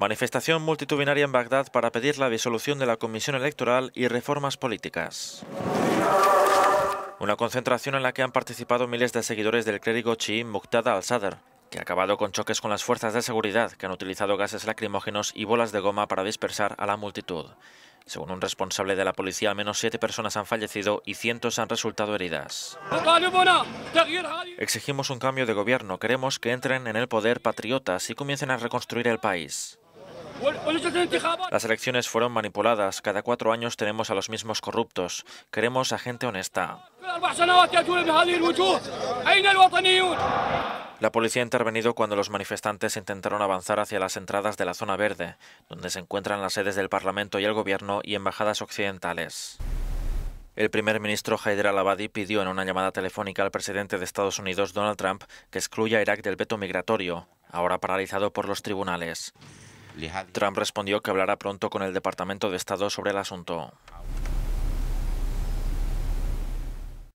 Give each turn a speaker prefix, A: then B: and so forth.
A: Manifestación multitudinaria en Bagdad para pedir la disolución de la Comisión Electoral y reformas políticas. Una concentración en la que han participado miles de seguidores del clérigo chií Muqtada al-Sadr, que ha acabado con choques con las fuerzas de seguridad que han utilizado gases lacrimógenos y bolas de goma para dispersar a la multitud. Según un responsable de la policía, al menos siete personas han fallecido y cientos han resultado heridas. Exigimos un cambio de gobierno. Queremos que entren en el poder patriotas y comiencen a reconstruir el país. Las elecciones fueron manipuladas. Cada cuatro años tenemos a los mismos corruptos. Queremos a gente honesta. La policía ha intervenido cuando los manifestantes intentaron avanzar hacia las entradas de la zona verde, donde se encuentran las sedes del Parlamento y el Gobierno y embajadas occidentales. El primer ministro Haider al-Abadi pidió en una llamada telefónica al presidente de Estados Unidos, Donald Trump, que excluya a Irak del veto migratorio, ahora paralizado por los tribunales. Trump respondió que hablará pronto con el Departamento de Estado sobre el asunto.